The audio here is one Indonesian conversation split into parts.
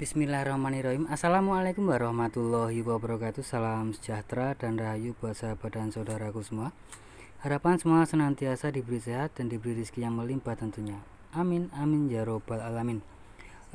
Bismillahirrahmanirrahim Assalamualaikum warahmatullahi wabarakatuh Salam sejahtera dan rahayu buat sahabat dan saudaraku semua Harapan semua senantiasa diberi sehat dan diberi rezeki yang melimpah tentunya Amin amin ya robbal alamin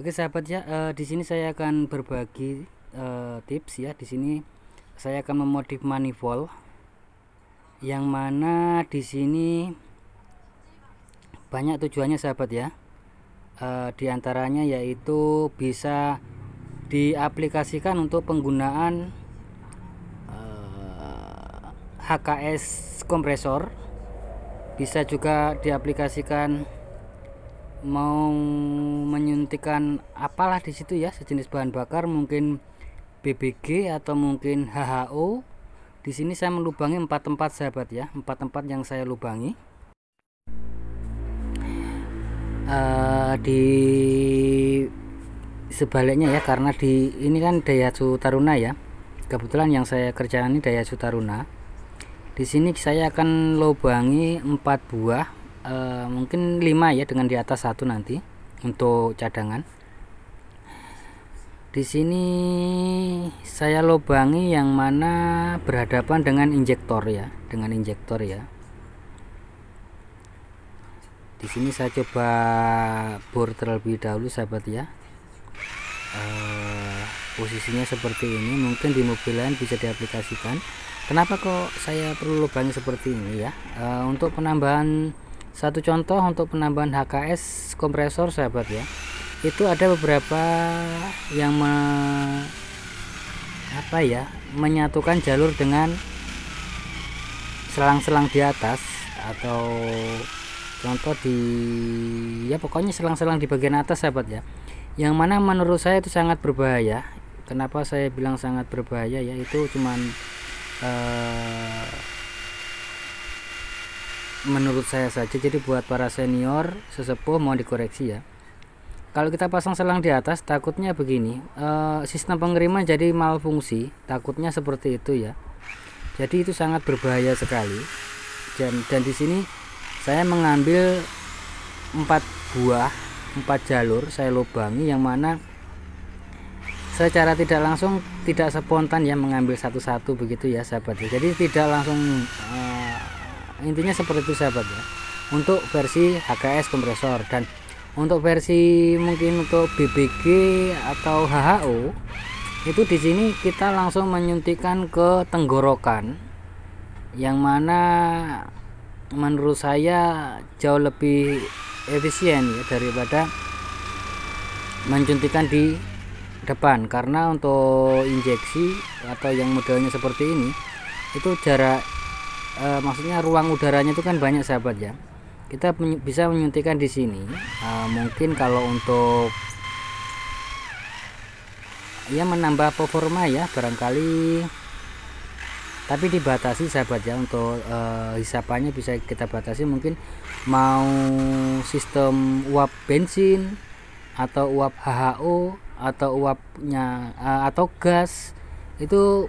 Oke sahabat ya eh, di sini saya akan berbagi eh, tips ya di sini saya akan memodif manifold yang mana di sini banyak tujuannya sahabat ya Eh, diantaranya yaitu bisa diaplikasikan untuk penggunaan uh, eh, HKS kompresor bisa juga diaplikasikan mau menyuntikan apalah di situ ya sejenis bahan bakar mungkin BBG atau mungkin HHO di sini saya melubangi empat tempat sahabat ya empat tempat yang saya lubangi uh, di sebaliknya ya karena di ini kan Dayatsu Taruna ya kebetulan yang saya kerjakan ini Dayatsu Taruna di sini saya akan lubangi empat buah uh, mungkin lima ya dengan di atas satu nanti untuk cadangan di sini saya lubangi yang mana berhadapan dengan injektor ya dengan injektor ya di sini saya coba bor terlebih dahulu sahabat ya e, posisinya seperti ini mungkin di mobil lain bisa diaplikasikan kenapa kok saya perlu lubangnya seperti ini ya e, untuk penambahan satu contoh untuk penambahan HKS kompresor sahabat ya itu ada beberapa yang me, apa ya menyatukan jalur dengan selang-selang di atas atau contoh di ya pokoknya selang-selang di bagian atas sahabat ya yang mana menurut saya itu sangat berbahaya kenapa saya bilang sangat berbahaya ya itu cuman eh, menurut saya saja jadi buat para senior sesepuh mau dikoreksi ya kalau kita pasang selang di atas takutnya begini eh, sistem pengiriman jadi malfungsi takutnya seperti itu ya jadi itu sangat berbahaya sekali dan dan di sini saya mengambil empat buah empat jalur saya lubangi yang mana secara tidak langsung tidak spontan ya mengambil satu-satu begitu ya sahabat ya. jadi tidak langsung uh, intinya seperti itu sahabat ya untuk versi HKS kompresor dan untuk versi mungkin untuk BBG atau HHO itu di sini kita langsung menyuntikkan ke tenggorokan yang mana menurut saya jauh lebih efisien ya daripada mencuntikan di depan karena untuk injeksi atau yang modelnya seperti ini itu jarak e, maksudnya ruang udaranya itu kan banyak sahabat ya kita bisa menyuntikkan di sini e, mungkin kalau untuk ya menambah performa ya barangkali tapi dibatasi sahabat ya untuk uh, hisapannya bisa kita batasi mungkin mau sistem uap bensin atau uap HHO atau uapnya uh, atau gas itu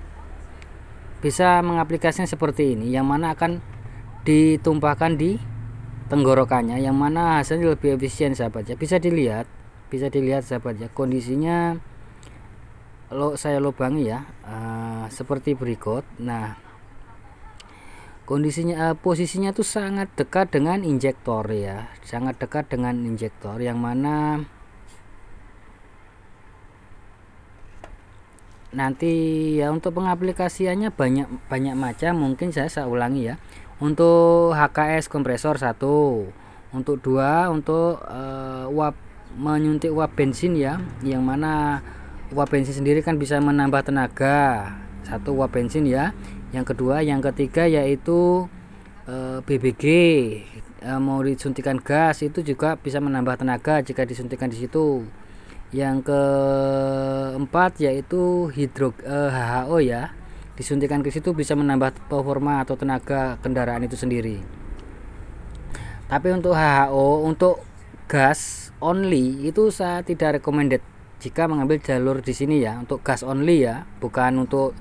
bisa mengaplikasinya seperti ini yang mana akan ditumpahkan di tenggorokannya yang mana hasilnya lebih efisien sahabat ya bisa dilihat bisa dilihat sahabat ya kondisinya lo saya lubangi ya uh, seperti berikut nah kondisinya uh, posisinya tuh sangat dekat dengan injektor ya sangat dekat dengan injektor yang mana nanti ya untuk pengaplikasiannya banyak banyak macam mungkin saya saya ulangi ya untuk HKS kompresor satu untuk dua untuk uh, uap menyuntik uap bensin ya yang mana uap bensin sendiri kan bisa menambah tenaga satu uap bensin ya yang kedua yang ketiga yaitu e, eh, BBG e, eh, mau disuntikan gas itu juga bisa menambah tenaga jika disuntikan di situ yang keempat yaitu hidro e, eh, HHO ya disuntikan ke situ bisa menambah performa atau tenaga kendaraan itu sendiri tapi untuk HHO untuk gas only itu saya tidak recommended jika mengambil jalur di sini ya untuk gas only ya bukan untuk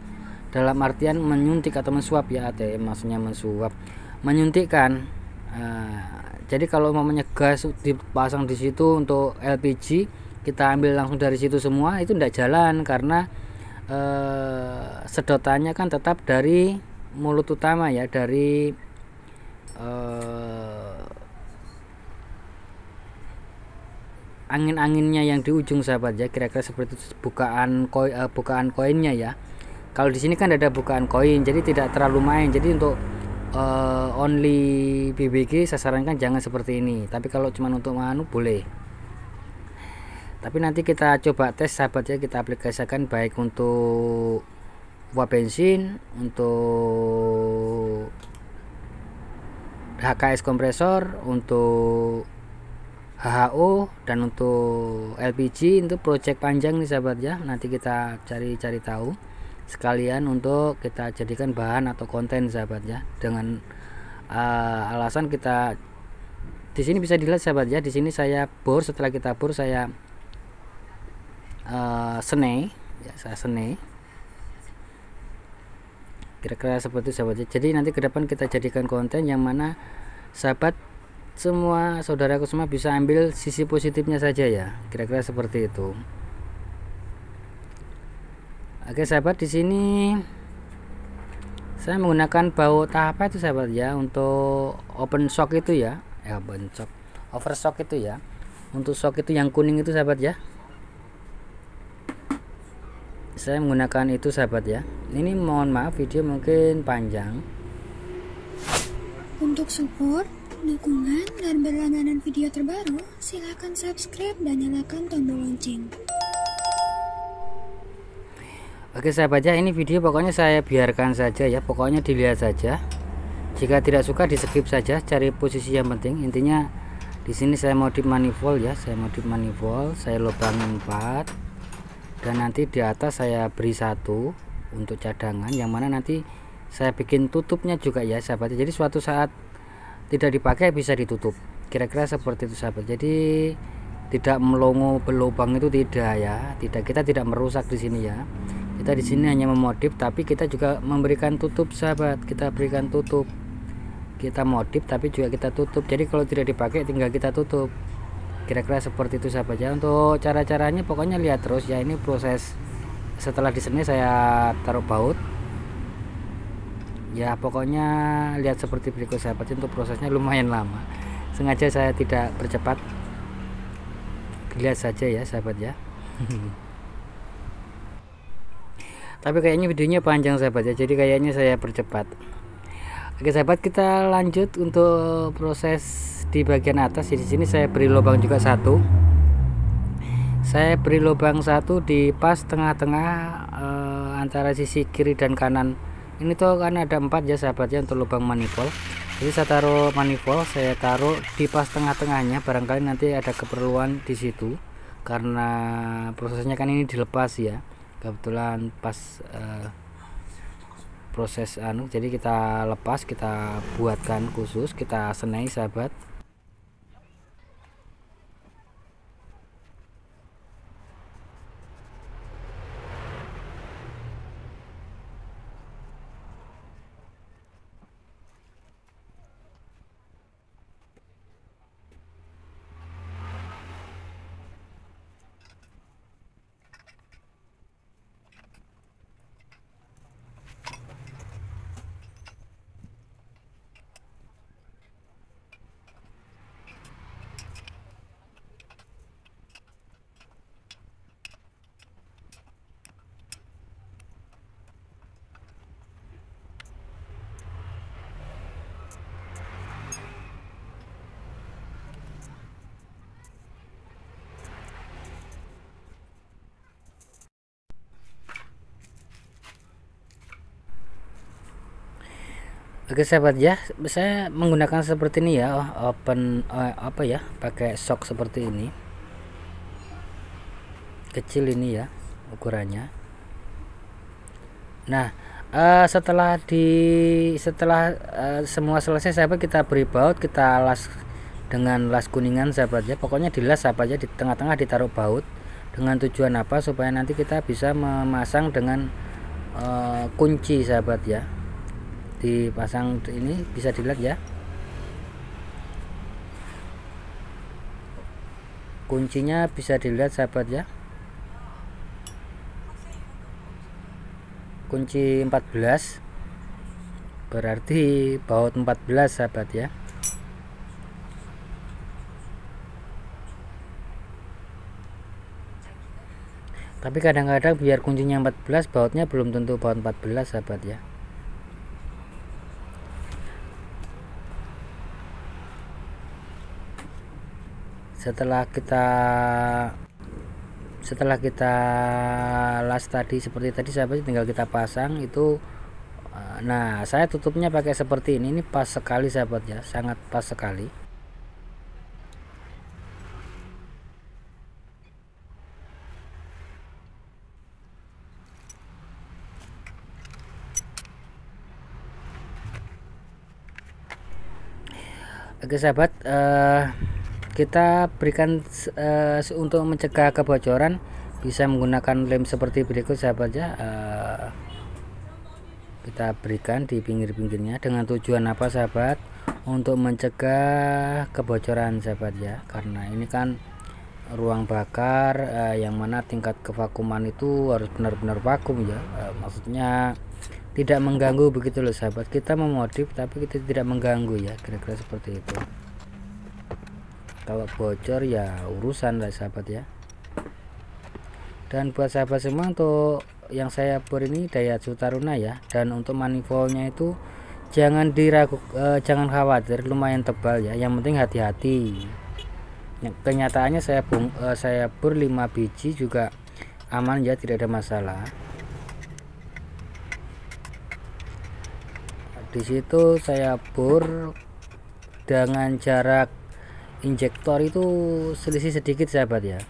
dalam artian menyuntik atau mensuap ya ATM maksudnya mensuap menyuntikkan uh, jadi kalau mau menyegas dipasang di situ untuk LPG kita ambil langsung dari situ semua itu tidak jalan karena uh, sedotannya kan tetap dari mulut utama ya dari eh, angin-anginnya yang di ujung sahabat ya kira-kira seperti itu bukaan koin uh, eh, bukaan koinnya ya kalau di sini kan ada bukaan koin jadi tidak terlalu main jadi untuk uh, only BBG saya sarankan jangan seperti ini tapi kalau cuma untuk manu boleh tapi nanti kita coba tes sahabat ya kita aplikasikan baik untuk uap bensin untuk HKS kompresor untuk HHO dan untuk LPG itu project panjang nih sahabat ya nanti kita cari-cari tahu sekalian untuk kita jadikan bahan atau konten sahabat ya dengan uh, alasan kita di sini bisa dilihat sahabat ya di sini saya bor setelah kita bor saya uh, senai ya saya senai kira-kira seperti sahabat ya jadi nanti ke depan kita jadikan konten yang mana sahabat semua saudaraku semua bisa ambil sisi positifnya saja ya kira-kira seperti itu oke sahabat di sini saya menggunakan baut tahap itu sahabat ya untuk open shock itu ya eh, open shock itu ya untuk shock itu yang kuning itu sahabat ya saya menggunakan itu sahabat ya ini mohon maaf video mungkin panjang untuk support dukungan dan berlangganan video terbaru, silahkan subscribe dan nyalakan tombol lonceng. Oke sahabat ya, ini video pokoknya saya biarkan saja ya, pokoknya dilihat saja. Jika tidak suka di skip saja, cari posisi yang penting. Intinya di sini saya modif manifold ya, saya modif manifold, saya lubang 4 dan nanti di atas saya beri satu untuk cadangan yang mana nanti saya bikin tutupnya juga ya sahabat jadi suatu saat tidak dipakai bisa ditutup kira-kira seperti itu sahabat jadi tidak melongo belobang itu tidak ya tidak kita tidak merusak di sini ya kita di sini hanya memodif tapi kita juga memberikan tutup sahabat kita berikan tutup kita modif tapi juga kita tutup jadi kalau tidak dipakai tinggal kita tutup kira-kira seperti itu sahabat ya untuk cara-caranya pokoknya lihat terus ya ini proses setelah di sini saya taruh baut ya pokoknya lihat seperti berikut sahabat untuk prosesnya lumayan lama sengaja saya tidak percepat Lihat saja ya sahabat ya tapi kayaknya videonya panjang sahabat ya jadi kayaknya saya percepat oke sahabat kita lanjut untuk proses di bagian atas di sini saya beri lubang juga satu saya beri lubang satu di pas tengah-tengah e, antara sisi kiri dan kanan ini tuh kan ada empat ya sahabatnya untuk lubang manifold jadi saya taruh manifold saya taruh di pas tengah-tengahnya barangkali nanti ada keperluan di situ karena prosesnya kan ini dilepas ya kebetulan pas uh, proses anu jadi kita lepas kita buatkan khusus kita senai sahabat Oke sahabat ya, saya menggunakan seperti ini ya, oh, open eh, apa ya, pakai sok seperti ini. Kecil ini ya ukurannya. Nah, eh, setelah di setelah eh, semua selesai sahabat kita beri baut, kita las dengan las kuningan sahabat ya. Pokoknya di las apa ya, aja di tengah-tengah ditaruh baut dengan tujuan apa supaya nanti kita bisa memasang dengan eh, kunci sahabat ya dipasang ini bisa dilihat ya kuncinya bisa dilihat sahabat ya kunci 14 berarti baut 14 sahabat ya tapi kadang-kadang biar kuncinya 14 bautnya belum tentu baut 14 sahabat ya setelah kita setelah kita las tadi seperti tadi sahabat tinggal kita pasang itu eh, nah saya tutupnya pakai seperti ini ini pas sekali sahabat ya sangat pas sekali Oke sahabat, eh, kita berikan uh, untuk mencegah kebocoran bisa menggunakan lem seperti berikut sahabat ya uh, kita berikan di pinggir-pinggirnya dengan tujuan apa sahabat untuk mencegah kebocoran sahabat ya karena ini kan ruang bakar uh, yang mana tingkat kevakuman itu harus benar-benar vakum ya uh, maksudnya tidak mengganggu begitu loh sahabat kita memodif tapi kita tidak mengganggu ya kira-kira seperti itu kalau bocor ya urusan lah sahabat ya dan buat sahabat semua untuk yang saya bor ini Daihatsu Taruna ya dan untuk manifoldnya itu jangan diragu eh, jangan khawatir lumayan tebal ya yang penting hati-hati kenyataannya saya bung, eh, saya bor 5 biji juga aman ya tidak ada masalah di situ saya bor dengan jarak injektor itu selisih sedikit sahabat ya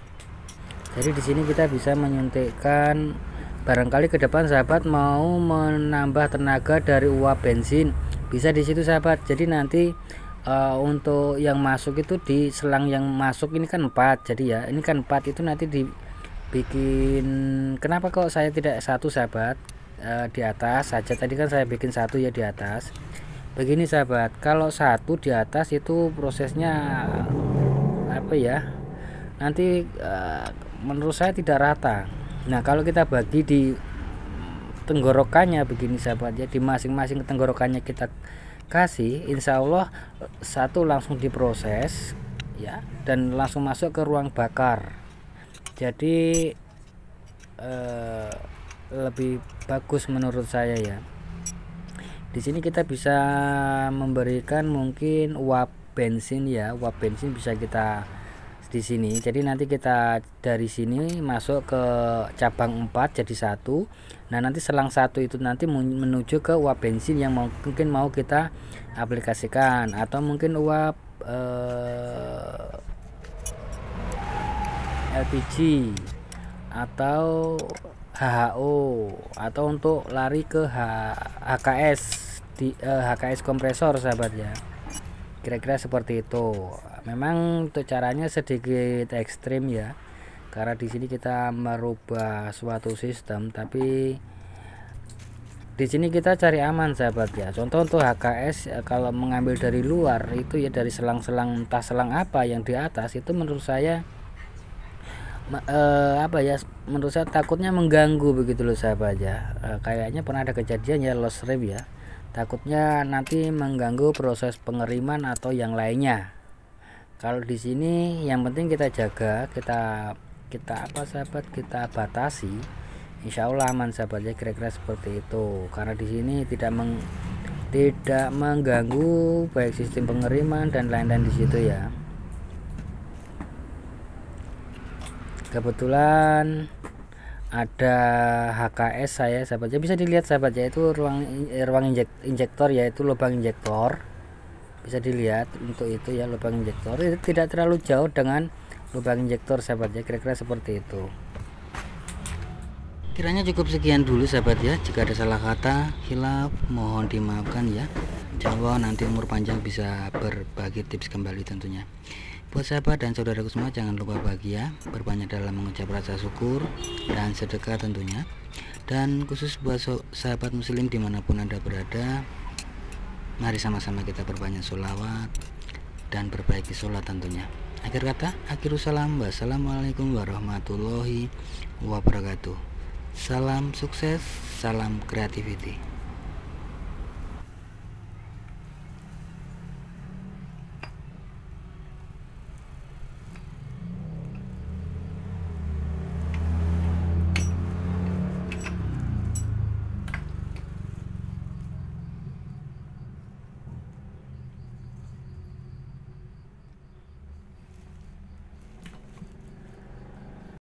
jadi di sini kita bisa menyuntikkan barangkali ke depan sahabat mau menambah tenaga dari uap bensin bisa di situ sahabat jadi nanti uh, untuk yang masuk itu di selang yang masuk ini kan empat. jadi ya ini kan empat itu nanti dibikin kenapa kok saya tidak satu sahabat uh, di atas saja tadi kan saya bikin satu ya di atas begini sahabat kalau satu di atas itu prosesnya apa ya nanti eh, menurut saya tidak rata nah kalau kita bagi di tenggorokannya begini sahabat ya, di masing-masing tenggorokannya kita kasih insya Allah eh, satu langsung diproses ya dan langsung masuk ke ruang bakar jadi eh, lebih bagus menurut saya ya di sini kita bisa memberikan mungkin uap bensin ya uap bensin bisa kita di sini jadi nanti kita dari sini masuk ke cabang 4 jadi satu nah nanti selang satu itu nanti menuju ke uap bensin yang mungkin mau kita aplikasikan atau mungkin uap eh, LPG atau HHO atau untuk lari ke HKS di uh, eh, HKS kompresor sahabat ya kira-kira seperti itu memang untuk caranya sedikit ekstrim ya karena di sini kita merubah suatu sistem tapi di sini kita cari aman sahabat ya contoh untuk HKS eh, kalau mengambil dari luar itu ya dari selang-selang entah selang apa yang di atas itu menurut saya eh, apa ya menurut saya takutnya mengganggu begitu loh sahabat ya eh, kayaknya pernah ada kejadian ya loss rib ya takutnya nanti mengganggu proses pengeriman atau yang lainnya kalau di sini yang penting kita jaga kita kita apa sahabat kita batasi Insya Allah aman sahabat ya kira-kira seperti itu karena di sini tidak meng tidak mengganggu baik sistem pengeriman dan lain-lain di situ ya kebetulan ada HKS saya sahabat ya bisa dilihat sahabat ya itu ruang eh, ruang injek, injektor yaitu lubang injektor bisa dilihat untuk itu ya lubang injektor itu tidak terlalu jauh dengan lubang injektor sahabat ya kira-kira seperti itu kiranya cukup sekian dulu sahabat ya jika ada salah kata hilaf mohon dimaafkan ya Jawa nanti umur panjang bisa berbagi tips kembali tentunya Buat sahabat dan saudaraku semua jangan lupa bahagia, berbanyak dalam mengucap rasa syukur dan sedekah tentunya. Dan khusus buat sahabat muslim dimanapun anda berada, mari sama-sama kita berbanyak sholawat dan perbaiki sholat tentunya. Akhir kata, akhir salam, wassalamualaikum warahmatullahi wabarakatuh. Salam sukses, salam kreativiti.